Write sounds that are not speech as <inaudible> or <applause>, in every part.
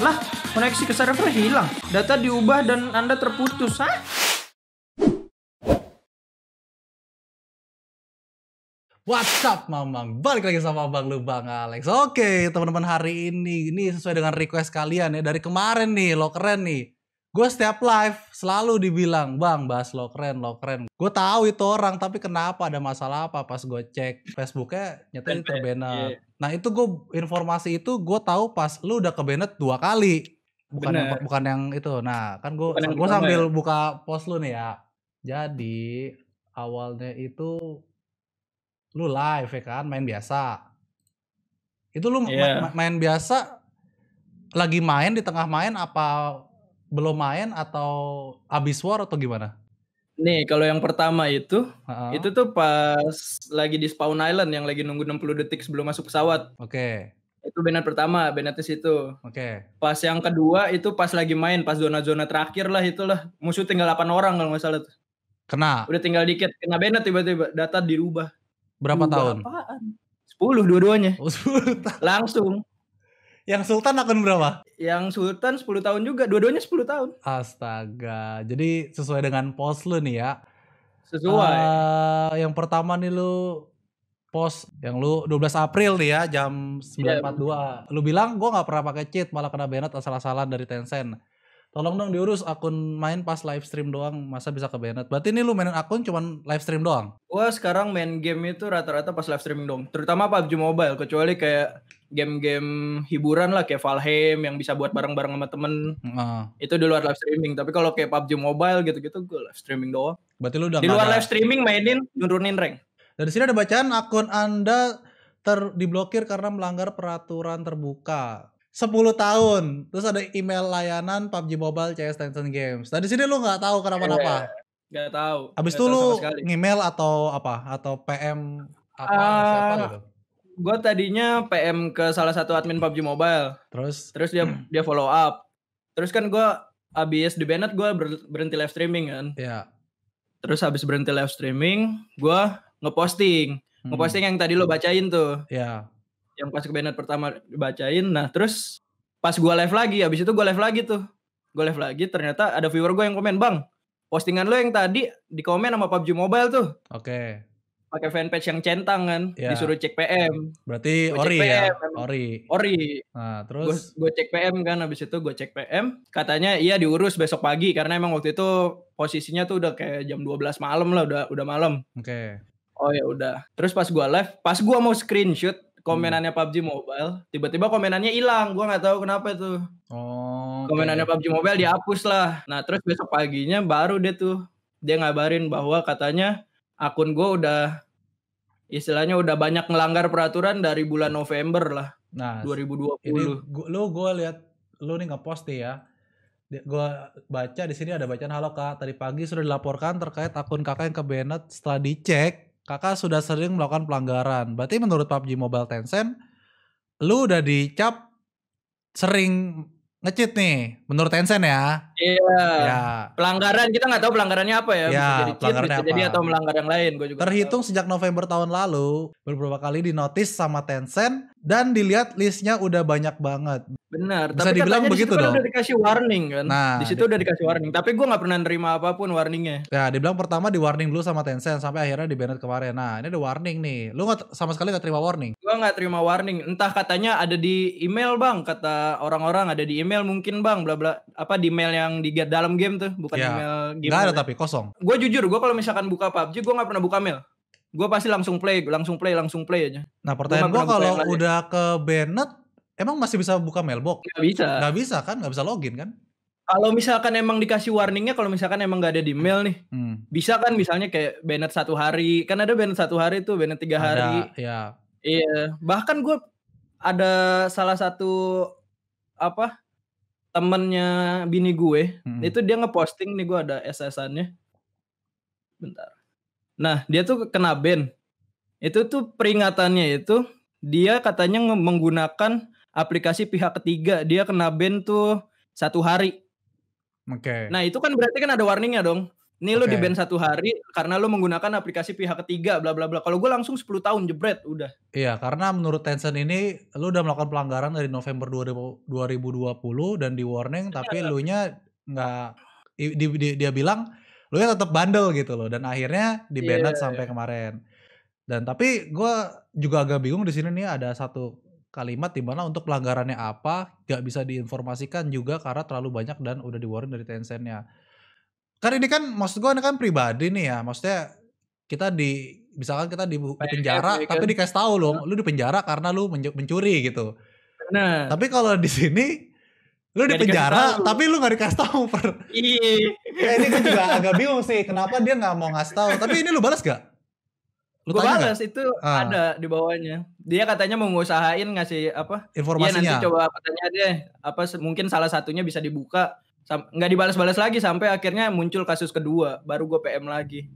Lah, koneksi ke server hilang. Data diubah dan Anda terputus. ha? What's up Mamang? Balik lagi sama Bang Lubang Alex. Oke, teman-teman hari ini ini sesuai dengan request kalian ya dari kemarin nih, lo keren nih. Gue setiap live selalu dibilang, "Bang, bahas lo keren, lo keren." Gue tahu itu orang, tapi kenapa ada masalah apa pas gue cek Facebooknya nyatanya terbena. Iya. Nah itu gue informasi itu gue tahu pas lu udah ke Bennett dua kali. Bukan yang, bukan yang itu. Nah kan gue gue sambil ya. buka post lu nih ya. Jadi awalnya itu lu live ya kan main biasa. Itu lu yeah. ma main biasa lagi main di tengah main apa belum main atau abis war atau gimana? Nih, kalau yang pertama itu, uh-huh. itu tuh pas lagi di Spawn Island yang lagi nunggu 60 detik sebelum masuk pesawat. Oke. Okay. Itu benar pertama, benetnya situ. Oke. Okay. Pas yang kedua itu pas lagi main, pas zona-zona terakhir lah itulah. Musuh tinggal 8 orang kalau nggak salah tuh. Kena. Udah tinggal dikit, kena benet tiba-tiba data dirubah. Berapa Rubah tahun? Apaan? 10 dua-duanya. Oh, tahun. Langsung. Yang Sultan akan berapa? Yang Sultan 10 tahun juga. Dua-duanya 10 tahun. Astaga. Jadi sesuai dengan pos lu nih ya. Sesuai. Uh, yang pertama nih lu pos yang lu 12 April nih ya jam 9.42. Iya. Yeah. Lu bilang gua nggak pernah pakai cheat malah kena banned asal-asalan dari Tencent tolong dong diurus akun main pas live stream doang masa bisa ke banned berarti ini lu mainin akun cuman live stream doang gua sekarang main game itu rata-rata pas live streaming dong terutama PUBG Mobile kecuali kayak game-game hiburan lah kayak Valheim yang bisa buat bareng-bareng sama temen uh. itu di luar live streaming tapi kalau kayak PUBG Mobile gitu-gitu gue live streaming doang berarti lu udah di luar ada... live streaming mainin nurunin rank dari sini ada bacaan akun anda ter diblokir karena melanggar peraturan terbuka 10 tahun. Terus ada email layanan PUBG Mobile CS Tencent Games. Tadi sini lu nggak tahu kenapa-napa. Iya, nggak tahu. Abis itu lu email atau apa? Atau PM apa uh, siapa gitu? Gue tadinya PM ke salah satu admin PUBG Mobile. Terus terus dia <clears throat> dia follow up. Terus kan gue abis di Bennett gue berhenti live streaming kan. Iya. Terus abis berhenti live streaming, gue ngeposting. Hmm. Ngeposting yang tadi lo bacain tuh. Iya yang pas ke banner pertama dibacain nah terus pas gue live lagi abis itu gue live lagi tuh gue live lagi ternyata ada viewer gue yang komen bang postingan lo yang tadi di komen sama PUBG Mobile tuh oke okay. pakai fanpage yang centang kan yeah. disuruh cek PM berarti gua ori PM, ya kan. ori ori nah terus gue cek PM kan abis itu gue cek PM katanya iya diurus besok pagi karena emang waktu itu posisinya tuh udah kayak jam 12 malam lah udah udah malam oke okay. Oh ya udah. Terus pas gua live, pas gua mau screenshot komenannya hmm. PUBG Mobile, tiba-tiba komenannya hilang, gua nggak tahu kenapa itu. Oh. Okay. Komenannya PUBG Mobile dihapus lah. Nah, terus besok paginya baru dia tuh dia ngabarin bahwa katanya akun gue udah istilahnya udah banyak melanggar peraturan dari bulan November lah. Nah, 2020. Ini gua, lu gua lihat lu nih ngepost post ya. Gue baca di sini ada bacaan halo kak tadi pagi sudah dilaporkan terkait akun kakak yang kebenet setelah dicek kakak sudah sering melakukan pelanggaran. Berarti menurut PUBG Mobile Tencent, lu udah dicap sering ngecit nih, menurut Tencent ya. Iya. Ya. Pelanggaran kita nggak tahu pelanggarannya apa ya. Iya bisa jadi cheat, apa? jadi atau melanggar yang lain. Gua juga Terhitung sejak November tahun lalu beberapa kali dinotis sama Tencent dan dilihat listnya udah banyak banget. Benar. Bisa tapi dibilang begitu kan Udah dikasih warning kan. Nah, di situ udah dikasih warning. Tapi gue nggak pernah nerima apapun warningnya. Ya, dibilang pertama di warning dulu sama Tencent sampai akhirnya di banned kemarin. Nah, ini ada warning nih. Lu gak, sama sekali nggak terima warning? Gue nggak terima warning. Entah katanya ada di email bang, kata orang-orang ada di email mungkin bang, bla bla. Apa di email yang yang di dalam game tuh, bukan ya. email game. Gak ada tapi kosong. Gue jujur, gue kalau misalkan buka PUBG, gue nggak pernah buka mail. Gue pasti langsung play, langsung play, langsung play aja. Nah pertanyaan gue kalau udah ke Bennett, emang masih bisa buka mailbox? Gak bisa. Gak bisa kan? Gak bisa login kan? Kalau misalkan emang dikasih warningnya, kalau misalkan emang gak ada di mail nih, hmm. bisa kan misalnya kayak Bennett satu hari, kan ada Bennett satu hari tuh, Bennett tiga ada, hari. Iya. Iya. Bahkan gue ada salah satu apa temennya bini gue hmm. itu dia ngeposting nih gue ada SS-annya bentar nah dia tuh kena ban itu tuh peringatannya itu dia katanya menggunakan aplikasi pihak ketiga dia kena ban tuh satu hari oke okay. nah itu kan berarti kan ada warningnya dong Nih okay. lu di band satu hari karena lo menggunakan aplikasi pihak ketiga bla bla bla. Kalau gue langsung 10 tahun jebret udah. Iya, karena menurut Tencent ini lo udah melakukan pelanggaran dari November 2020 dan di warning ya, tapi lo nya nggak di, dia bilang lo nya tetap bandel gitu loh dan akhirnya di yeah, sampai yeah. kemarin. Dan tapi gue juga agak bingung di sini nih ada satu kalimat di mana untuk pelanggarannya apa gak bisa diinformasikan juga karena terlalu banyak dan udah di warning dari Tencent-nya. Kan ini kan maksud gue ini kan pribadi nih ya. Maksudnya kita di misalkan kita di, di penjara kan. tapi dikasih tahu lo lu di penjara karena lu mencuri gitu. Nah. Tapi kalau di sini lu di penjara tapi lu nggak dikasih tahu per. Iya. ya, ini gue juga agak bingung sih kenapa dia nggak mau ngasih tahu. Tapi ini lu balas gak? Lu gue balas gak? itu ah. ada di bawahnya. Dia katanya mau ngusahain ngasih apa? Iya, Informasinya. Ya, nanti coba katanya deh apa mungkin salah satunya bisa dibuka nggak dibalas-balas lagi sampai akhirnya muncul kasus kedua baru gue PM lagi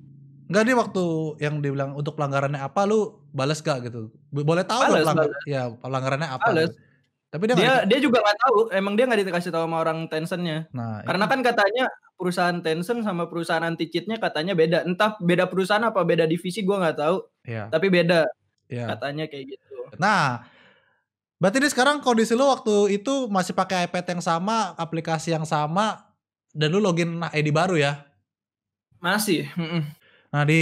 nggak di waktu yang dibilang untuk pelanggarannya apa lu balas gak gitu boleh tahu balas, pelanggar, balas. ya pelanggarannya apa balas. Gitu? tapi dia dia, gak... dia juga nggak tahu emang dia nggak dikasih tahu sama orang Tencentnya nah, karena ya. kan katanya perusahaan Tencent sama perusahaan anti cheatnya katanya beda entah beda perusahaan apa beda divisi gue nggak tahu ya. tapi beda ya. katanya kayak gitu nah Berarti ini sekarang kondisi lu waktu itu masih pakai iPad yang sama, aplikasi yang sama, dan lu login ID baru ya? Masih. Mm Nah di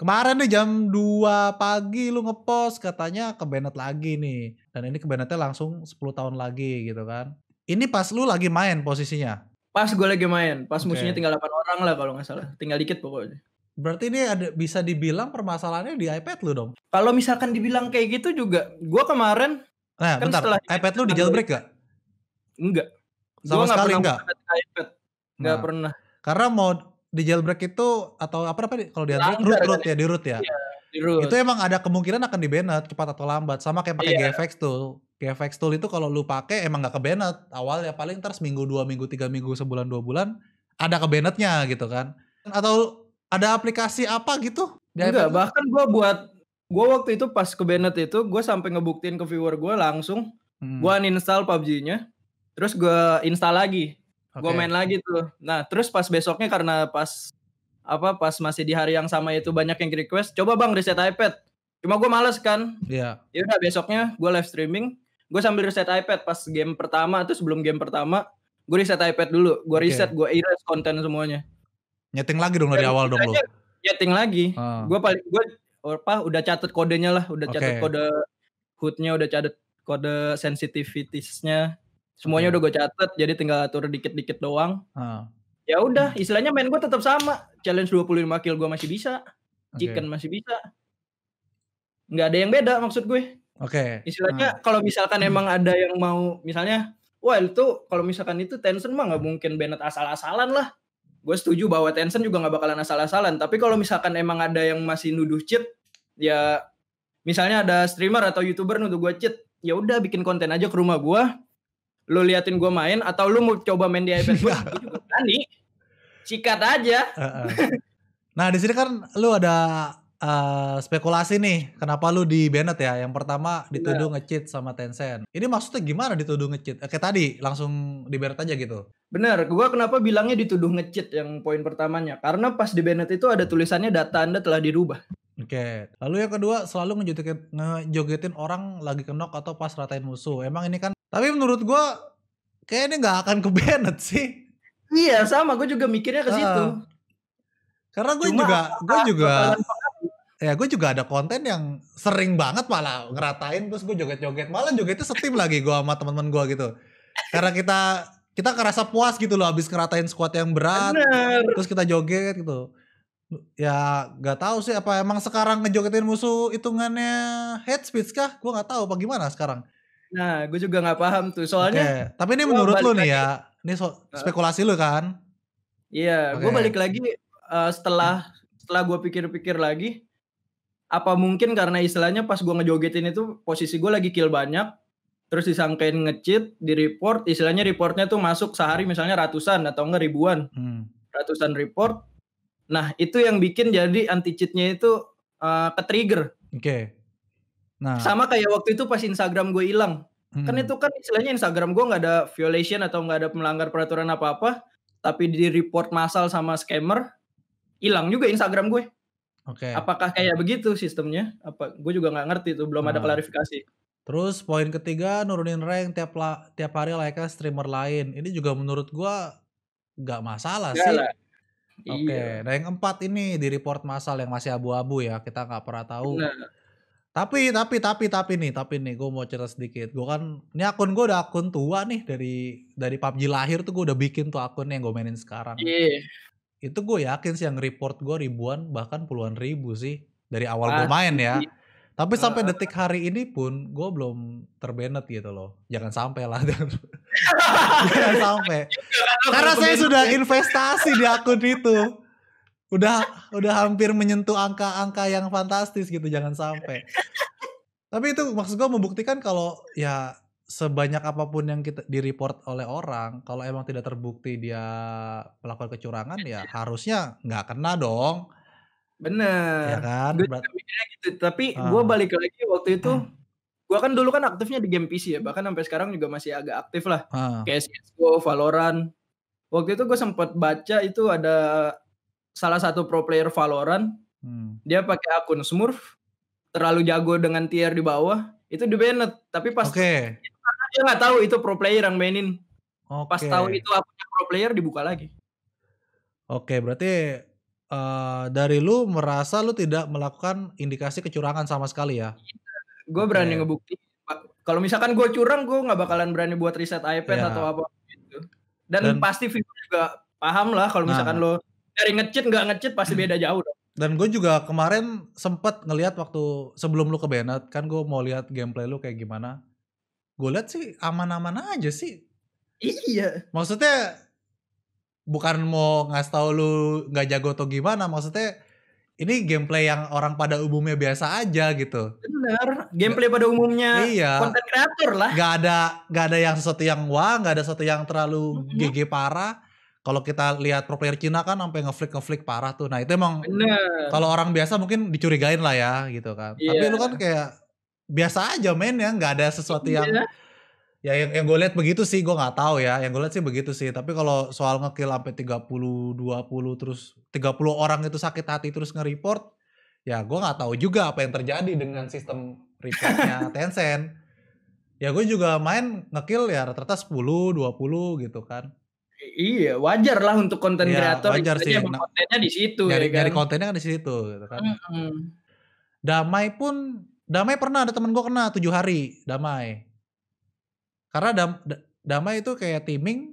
kemarin nih jam 2 pagi lu ngepost katanya ke Bennett lagi nih. Dan ini ke Bennettnya langsung 10 tahun lagi gitu kan. Ini pas lu lagi main posisinya? Pas gue lagi main. Pas okay. musuhnya tinggal 8 orang lah kalau nggak salah. Tinggal dikit pokoknya. Berarti ini ada bisa dibilang permasalahannya di iPad lu dong. Kalau misalkan dibilang kayak gitu juga, gua kemarin Nah, kan bentar. Setelah iPad lu di jailbreak gak? Enggak. Sama gua sekali enggak. iPad. Enggak nah. pernah. Karena mau di jailbreak itu atau apa apa kalau di Android root, root kan? ya di root ya. Iya, di root. Itu emang ada kemungkinan akan di banned cepat atau lambat sama kayak pakai iya. GFX tool. GFX tool itu kalau lu pakai emang nggak ke banned awalnya paling terus minggu dua minggu tiga minggu sebulan dua bulan ada ke bannednya gitu kan. Atau ada aplikasi apa gitu? Enggak, bahkan gue buat gue waktu itu pas ke Bennett itu gue sampai ngebuktiin ke viewer gue langsung hmm. gue uninstall PUBG-nya, terus gue install lagi, okay. gue main lagi tuh. Nah terus pas besoknya karena pas apa pas masih di hari yang sama itu banyak yang request, coba bang reset iPad. Cuma gue males kan. Iya. Yeah. Yaudah besoknya gue live streaming, gue sambil reset iPad pas game pertama terus sebelum game pertama gue reset iPad dulu, gue reset, gue erase konten semuanya. Nyeting lagi dong dari awal dong lo. Nyeting lagi. Ah. Gue paling gue apa udah catat kodenya lah, udah catat kode hoodnya, udah catat kode sensitivitasnya. Semuanya okay. udah gue catat, jadi tinggal atur dikit-dikit doang. Ah. Ya udah, istilahnya main gue tetap sama. Challenge 25 kill gue masih bisa. Okay. Chicken masih bisa. Nggak ada yang beda maksud gue. Oke. Okay. Istilahnya ah. kalau misalkan emang ada yang mau misalnya, wah itu kalau misalkan itu tension mah nggak mungkin Bennett asal-asalan lah gue setuju bahwa Tencent juga nggak bakalan asal-asalan. Tapi kalau misalkan emang ada yang masih nuduh cheat, ya misalnya ada streamer atau youtuber nuduh gue cheat, ya udah bikin konten aja ke rumah gue, lu liatin gue main atau lu mau coba main di iPad gue, <laughs> iya. gue juga berani. sikat aja. Uh -uh. Nah di sini kan lu ada uh, spekulasi nih, kenapa lu di Bennett ya? Yang pertama dituduh yeah. ngecheat sama Tencent. Ini maksudnya gimana dituduh ngecheat? Eh, kayak tadi langsung di Bennett aja gitu. Bener, gua kenapa bilangnya dituduh ngecheat yang poin pertamanya? Karena pas di Bennett itu ada tulisannya data Anda telah dirubah. Oke, okay. lalu yang kedua selalu ngejogetin, ngejogetin orang lagi kenok atau pas ratain musuh. Emang ini kan, tapi menurut gua kayaknya nggak akan ke Bennett sih. Iya sama, gue juga mikirnya ke situ. Uh, karena gue juga, gue juga. <laughs> ya gue juga ada konten yang sering banget malah ngeratain terus gue joget-joget malah itu setim lagi gue sama teman-teman gue gitu karena kita kita kerasa puas gitu loh abis ngeratain squat yang berat Bener. terus kita joget gitu ya nggak tahu sih apa emang sekarang ngejogetin musuh hitungannya head speed kah gue nggak tahu apa gimana sekarang nah gue juga nggak paham tuh soalnya okay. tapi ini menurut lu nih ya ini so spekulasi lu kan iya okay. gue balik lagi uh, setelah setelah gue pikir-pikir lagi apa mungkin karena istilahnya pas gue ngejogetin itu posisi gue lagi kill banyak terus disangkain ngecit di report istilahnya reportnya tuh masuk sehari misalnya ratusan atau enggak ribuan hmm. ratusan report nah itu yang bikin jadi anti cheatnya itu uh, eh, ke trigger oke okay. nah sama kayak waktu itu pas Instagram gue hilang hmm. kan itu kan istilahnya Instagram gue nggak ada violation atau nggak ada melanggar peraturan apa apa tapi di report masal sama scammer hilang juga Instagram gue Oke. Okay. Apakah kayak begitu sistemnya? Apa gue juga nggak ngerti tuh, belum nah. ada klarifikasi. Terus poin ketiga nurunin rank tiap la, tiap hari layaknya streamer lain. Ini juga menurut gue nggak masalah gak sih. Oke, okay. iya. nah yang keempat ini di report masal yang masih abu-abu ya, kita nggak pernah tahu. Nah. Tapi tapi tapi tapi nih, tapi nih gue mau cerita sedikit. Gue kan ini akun gue udah akun tua nih dari dari PUBG lahir tuh gue udah bikin tuh akun yang gue mainin sekarang. Iya itu gue yakin sih yang report gue ribuan bahkan puluhan ribu sih dari awal gue main ya. Tapi sampai uh, detik hari ini pun gue belum terbenet gitu loh. Jangan sampai lah. <laughs> Jangan sampai. <laughs> Iya, karena saya sudah investasi di akun itu. Udah udah hampir menyentuh angka-angka yang fantastis gitu. Jangan sampai. Tapi itu maksud gue membuktikan kalau ya sebanyak apapun yang kita di report oleh orang kalau emang tidak terbukti dia melakukan kecurangan ya <laughs> harusnya nggak kena dong iya bener ya kan gitu. tapi uh. Ah. gue balik lagi waktu itu uh. Hmm. gue kan dulu kan aktifnya di game PC ya bahkan sampai sekarang juga masih agak aktif lah uh. kayak CSGO, Valorant waktu itu gue sempat baca itu ada salah satu pro player Valorant hmm. dia pakai akun Smurf terlalu jago dengan tier di bawah itu di banned tapi pas okay dia nggak tahu itu pro player yang mainin. Okay. Pas tahu itu akunnya pro player dibuka lagi. Oke, okay, berarti uh, dari lu merasa lu tidak melakukan indikasi kecurangan sama sekali ya? Gue berani ngebukti. Kalau misalkan gue curang, gue nggak bakalan berani buat riset iPad yeah. atau apa gitu. Dan, Dan pasti FIFA juga paham lah kalau misalkan nah. lo dari ngecit nggak ngecit pasti beda jauh dong. Dan gue juga kemarin sempet ngelihat waktu sebelum lu ke Bennett, kan gue mau lihat gameplay lu kayak gimana gue lihat sih aman-aman aja sih iya maksudnya bukan mau ngasih tau lu nggak jago atau gimana maksudnya ini gameplay yang orang pada umumnya biasa aja gitu. Bener, gameplay pada umumnya iya. konten kreator lah. Gak ada, gak ada yang sesuatu yang wah, gak ada sesuatu yang terlalu mm GG parah. Kalau kita lihat pro player Cina kan sampai ngeflick ngeflick parah tuh. Nah itu emang kalau orang biasa mungkin dicurigain lah ya gitu kan. Yeah. Tapi iya. lu kan kayak biasa aja men ya nggak ada sesuatu yang yeah. ya yang, yang gue lihat begitu sih gue nggak tahu ya yang gue lihat sih begitu sih tapi kalau soal ngekill sampai 30 20 terus 30 orang itu sakit hati terus nge-report ya gue nggak tahu juga apa yang terjadi dengan sistem reportnya <laughs> Tencent ya gue juga main ngekill ya rata-rata 10 20 gitu kan Iya, wajar lah untuk konten ya, kreator. Wajar sih. Nah, kontennya di situ. Dari, ya kan? kontennya kan di situ, gitu kan. Mm -hmm. Damai pun damai pernah ada temen gue kena tujuh hari damai karena dam, damai itu kayak timing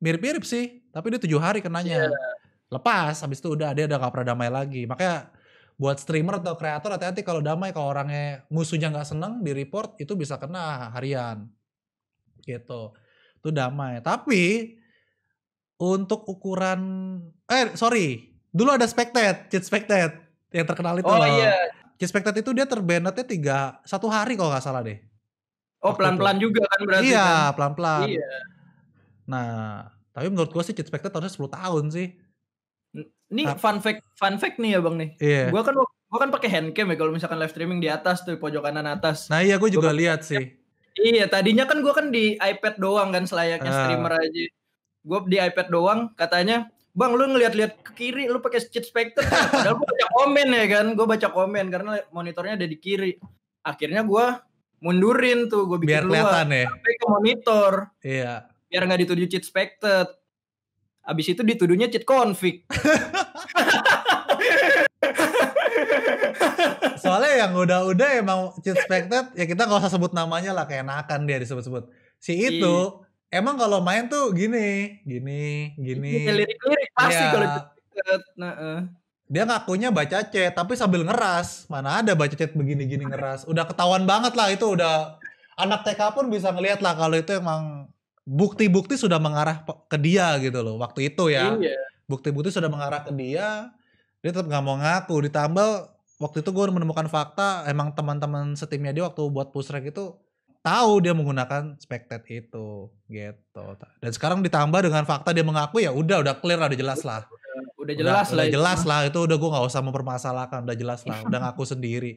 mirip-mirip sih tapi dia tujuh hari kenanya yeah. lepas habis itu udah dia udah gak pernah damai lagi makanya buat streamer atau kreator hati-hati kalau damai kalau orangnya musuhnya nggak seneng di report itu bisa kena harian gitu itu damai tapi untuk ukuran eh sorry dulu ada spectate cheat spectate yang terkenal itu oh loh. iya Kispected itu dia terbannednya tiga satu hari kalau nggak salah deh. Oh pelan-pelan juga kan berarti. Iya kan? pelan-pelan. Iya. Nah tapi menurut gue sih Kispected harusnya sepuluh tahun sih. Ini nah, fun fact fun fact nih ya bang nih. Iya. Gue kan gue kan pakai handcam ya kalau misalkan live streaming di atas tuh pojok kanan atas. Nah iya gue juga kan lihat sih. Iya tadinya kan gue kan di iPad doang kan selayaknya uh. streamer aja. Gue di iPad doang katanya Bang lu ngeliat-liat ke kiri lu pakai cheat specter kan? padahal gue baca komen ya kan gue baca komen karena monitornya ada di kiri akhirnya gue mundurin tuh gue bikin biar kelihatan ya sampai ke monitor iya biar nggak dituduh cheat specter abis itu dituduhnya cheat config <laughs> soalnya yang udah-udah emang cheat specter ya kita gak usah sebut namanya lah kayak nakan dia disebut-sebut si itu iya emang kalau main tuh gini, gini, gini. Iya, lirik-lirik pasti ya. kalau nah, uh. Dia ngakunya baca chat tapi sambil ngeras. Mana ada baca chat begini-gini ngeras. Udah ketahuan banget lah itu udah anak TK pun bisa ngelihat lah kalau itu emang bukti-bukti sudah mengarah ke dia gitu loh waktu itu ya. Iya. Bukti-bukti sudah mengarah ke dia. Dia tetap nggak mau ngaku ditambah waktu itu gue menemukan fakta emang teman-teman setimnya dia waktu buat pusrek itu tahu dia menggunakan spektet itu gitu dan sekarang ditambah dengan fakta dia mengaku ya udah udah clear lah udah jelas lah udah, udah jelas udah, lah udah jelas itu. lah itu udah gue nggak usah mempermasalahkan udah jelas lah udah ngaku <laughs> sendiri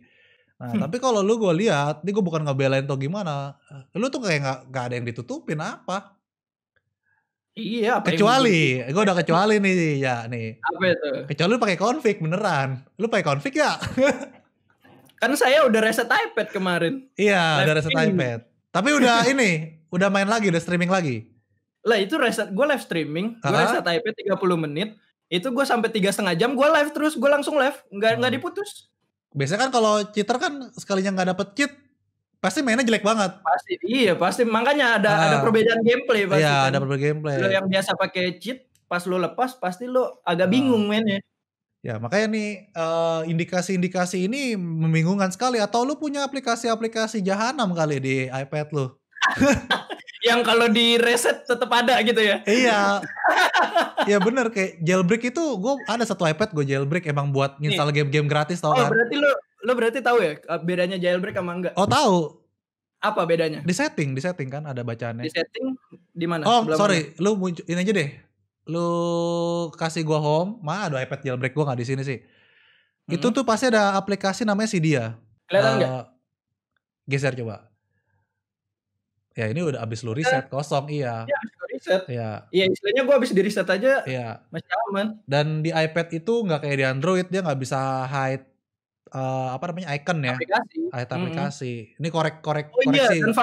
nah hmm. tapi kalau lu gue lihat ini gue bukan ngebelain tuh gimana lu tuh kayak nggak nggak ada yang ditutupin apa Iya, apa kecuali gue udah kecuali nih ya nih. Apa itu? Kecuali lu pakai konflik beneran. Lu pakai konflik ya? <laughs> Kan saya udah reset iPad kemarin. Iya, Live udah reset streaming. iPad. Tapi udah <laughs> ini, udah main lagi, udah streaming lagi. Lah itu reset, gue live streaming, gue uh-huh. reset iPad 30 menit. Itu gue sampai tiga setengah jam, gue live terus, gue langsung live, nggak nggak hmm. diputus. Biasanya kan kalau cheater kan sekalinya nggak dapet cheat, pasti mainnya jelek banget. Pasti iya pasti makanya ada uh, ada ah. perbedaan gameplay pasti. Iya, kan. ada perbedaan gameplay. Lo yang biasa pakai cheat pas lo lepas pasti lo agak uh, bingung ah. mainnya. Ya makanya nih indikasi eh, indikasi-indikasi ini membingungkan sekali. Atau lu punya aplikasi-aplikasi jahanam kali di iPad lu? <laughs> yang kalau di reset tetap ada gitu ya? Iya. Iya bener kayak jailbreak itu gue ada satu iPad gue jailbreak emang buat install game-game gratis tau oh, kan? berarti lu lu berarti tahu ya eh, bedanya jailbreak sama enggak? Oh tahu. Apa bedanya? Di setting, di setting kan ada bacaannya. Di setting di mana? Oh Belum sorry, mana? lu muncul ini aja deh lu kasih gua home, mah ada iPad jailbreak gua nggak di sini sih. Hmm. Itu tuh pasti ada aplikasi namanya Cydia. Kelihatan uh, gak? Eh, geser coba. Ya ini udah abis lu reset iya. kosong, iya. Iya, abis reset. Iya. Iya, istilahnya gua abis di reset aja. Iya. Masih aman. Dan di iPad itu nggak kayak di Android, dia nggak bisa hide uh, apa namanya icon ya. Aplikasi. Hmm. aplikasi. Mm -hmm. Ini korek korek oh, iya, koreksi. Iya,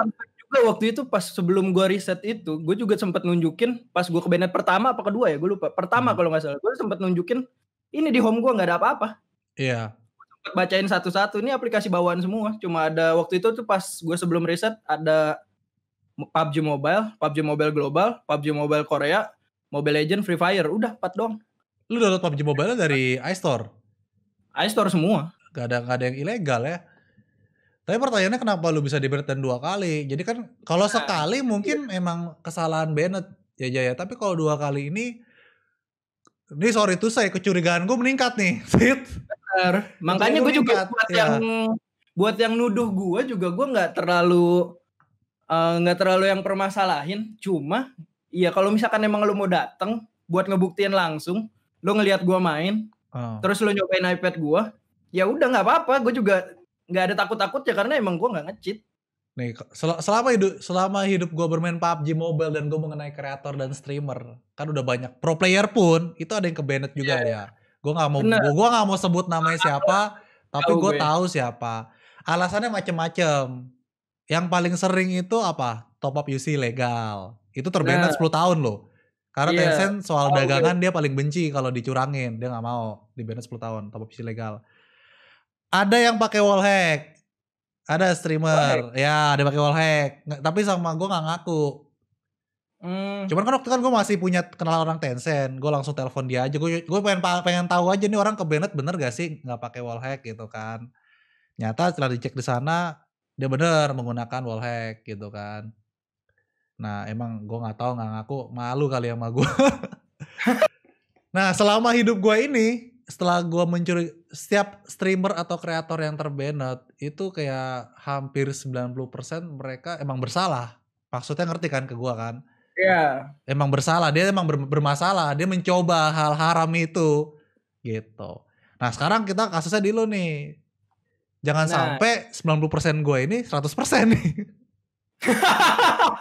juga waktu itu pas sebelum gue riset itu, gue juga sempat nunjukin pas gue ke Bennett pertama apa kedua ya, gue lupa. Pertama hmm. kalau nggak salah, gue sempat nunjukin ini di home gue nggak ada apa-apa. Iya. -apa. Yeah. Bacain satu-satu, ini aplikasi bawaan semua. Cuma ada waktu itu tuh pas gue sebelum riset ada PUBG Mobile, PUBG Mobile Global, PUBG Mobile Korea, Mobile Legend, Free Fire, udah empat dong. Lu download PUBG Mobile dari iStore? iStore semua. Gak ada gak ada yang ilegal ya? Tapi pertanyaannya kenapa lu bisa di dua kali? Jadi kan kalau nah, sekali iya. mungkin emang kesalahan Bennett ya Jaya. Tapi kalau dua kali ini, ini sorry tuh saya kecurigaan gue meningkat nih, Fit. <laughs> Makanya gue juga buat ya. yang buat yang nuduh gue juga gue nggak terlalu eh, nggak uh, terlalu yang permasalahin. Cuma ya kalau misalkan emang lu mau dateng buat ngebuktiin langsung, lu ngelihat gue main, oh. terus lu nyobain iPad gue, ya udah nggak apa-apa. Gue juga nggak ada takut takut ya karena emang gue nggak ngecit. Nih, sel selama hidup selama hidup gue bermain PUBG Mobile dan gue mengenai kreator dan streamer, kan udah banyak pro player pun itu ada yang ke juga yeah. Iya. ya. Gue nggak mau gue gue nggak mau sebut namanya siapa, <laughs> tapi gue tahu siapa. Alasannya macem-macem. Yang paling sering itu apa? Top up UC legal. Itu terbenet nah. 10 tahun loh. Karena yeah. Tencent soal oh, dagangan okay. dia paling benci kalau dicurangin, dia nggak mau dibenet 10 tahun top up UC legal. Ada yang pakai wall hack. Ada streamer. Wallhack. Ya, ada pakai wall hack. Tapi sama gue nggak ngaku. Hmm. Cuman kan waktu kan gue masih punya kenal orang Tencent, gue langsung telepon dia aja. Gue gue pengen pengen tahu aja nih orang ke Bennett bener gak sih nggak pakai wall hack gitu kan. Nyata setelah dicek di sana dia bener menggunakan wall hack gitu kan. Nah emang gue nggak tahu nggak ngaku malu kali ya sama gue. <laughs> nah selama hidup gue ini setelah gue mencuri setiap streamer atau kreator yang terbanned itu kayak hampir 90% mereka emang bersalah. Maksudnya ngerti kan ke gue kan? Iya. Yeah. Emang bersalah, dia emang bermasalah, dia mencoba hal haram itu gitu. Nah, sekarang kita kasusnya di lu nih. Jangan nah. sampai 90% gue ini 100% nih.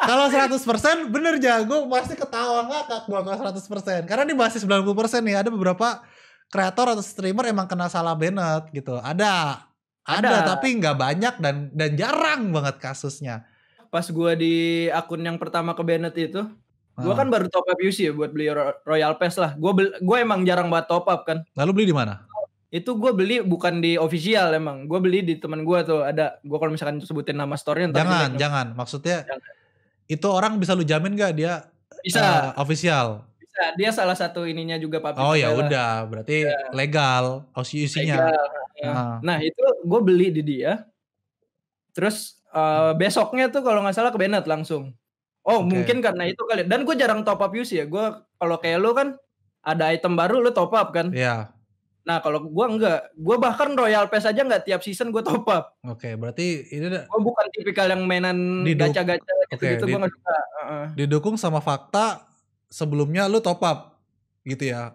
Kalau 100% bener jago pasti ketawa ngakak gua kalau 100%. Karena ini masih 90% nih, ada beberapa kreator atau streamer emang kena salah banned gitu. Ada, ada, ada tapi nggak banyak dan dan jarang banget kasusnya. Pas gue di akun yang pertama ke banned itu, gue ah. kan baru top up UC ya buat beli Royal Pass lah. Gue gue emang jarang buat top up kan. Lalu beli di mana? itu gue beli bukan di official emang gue beli di teman gue tuh ada gue kalau misalkan sebutin nama store-nya jangan jangan maksudnya jangan. itu orang bisa lu jamin gak dia bisa uh, official dia salah satu ininya juga Papi. Oh ya udah, berarti ya. legal OCUC-nya. Nah. nah, itu gue beli di dia. Terus uh, besoknya tuh kalau nggak salah ke Bennett langsung. Oh, okay. mungkin karena itu kali. Dan gue jarang top up UC ya. Gue kalau kayak lo kan ada item baru lo top up kan? Iya. Nah kalau gue enggak, gue bahkan Royal Pass aja nggak tiap season gue top up. Oke, okay, berarti ini gue bukan tipikal yang mainan gacha-gacha gitu-gitu okay, gue nggak suka. Uh -uh. Didukung sama fakta sebelumnya lu top up gitu ya.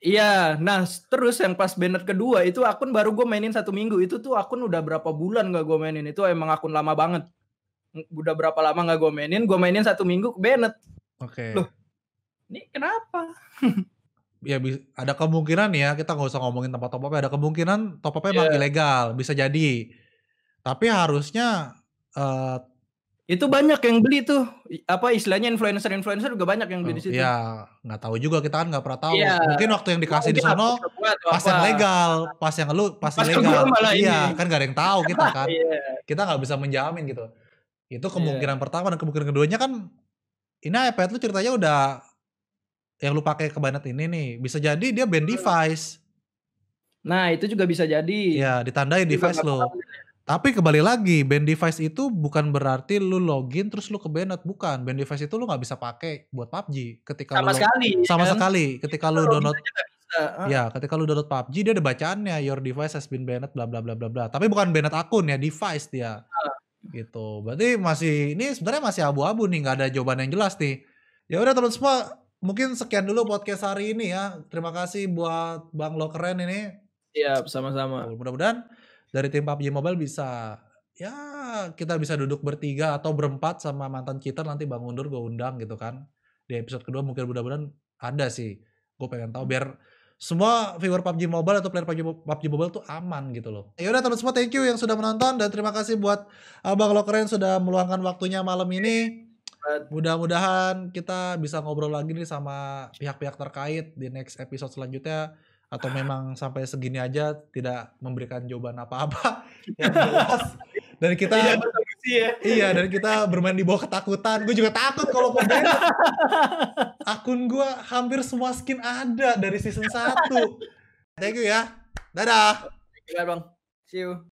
Iya, nah terus yang pas banner kedua itu akun baru gue mainin satu minggu itu tuh akun udah berapa bulan gak gue mainin itu emang akun lama banget udah berapa lama nggak gue mainin gue mainin satu minggu ke banner. oke okay. loh ini kenapa <laughs> ya ada kemungkinan ya kita gak usah ngomongin tempat top up ada kemungkinan top up yeah. emang iya. ilegal bisa jadi tapi harusnya uh, itu banyak yang beli tuh. Apa istilahnya influencer-influencer juga banyak yang beli oh, di situ. ya nggak tahu juga kita kan nggak pernah tahu. ya. Mungkin waktu yang dikasih di iya, sono pas yang legal, pas yang lu pas, pas legal. Iya, ini. kan gak ada yang tahu kita kan. <laughs> Iya. Kita nggak bisa menjamin gitu. Itu iya. kemungkinan pertama dan kemungkinan keduanya kan ini iPad lu ceritanya udah yang lu pakai kebanyakan ini nih bisa jadi dia band hmm. device. Nah, itu juga bisa jadi. Ya, ditandai device lo. Tapi kembali lagi, band device itu bukan berarti lu login terus lu ke benet bukan. Band device itu lu nggak bisa pakai buat PUBG ketika sama lu sekali, sama kan? sekali ketika lu download ah. ya, ketika lu download PUBG dia ada bacaannya your device has been banned bla bla bla bla bla. Tapi bukan banned akun ya, device dia. Uh. Gitu. Berarti masih ini sebenarnya masih abu-abu nih, nggak ada jawaban yang jelas nih. Ya udah teman semua, mungkin sekian dulu podcast hari ini ya. Terima kasih buat Bang Lo keren ini. Iya, sama-sama. Mudah-mudahan dari tim PUBG Mobile bisa ya kita bisa duduk bertiga atau berempat sama mantan kita nanti Bang Undur gue undang gitu kan di episode kedua mungkin mudah-mudahan ada sih gue pengen tahu biar semua viewer PUBG Mobile atau player PUBG, Mobile tuh aman gitu loh. Ya udah teman semua thank you yang sudah menonton dan terima kasih buat Abang Lokeren sudah meluangkan waktunya malam ini. Mudah-mudahan kita bisa ngobrol lagi nih sama pihak-pihak terkait di next episode selanjutnya atau <laughs> memang sampai segini aja tidak memberikan jawaban apa-apa <laughs> yang jelas dan kita iya, ya. iya dan kita bermain di bawah ketakutan gue juga takut kalau komen <laughs> akun gue hampir semua skin ada dari season 1 thank you ya dadah Bye, bang see you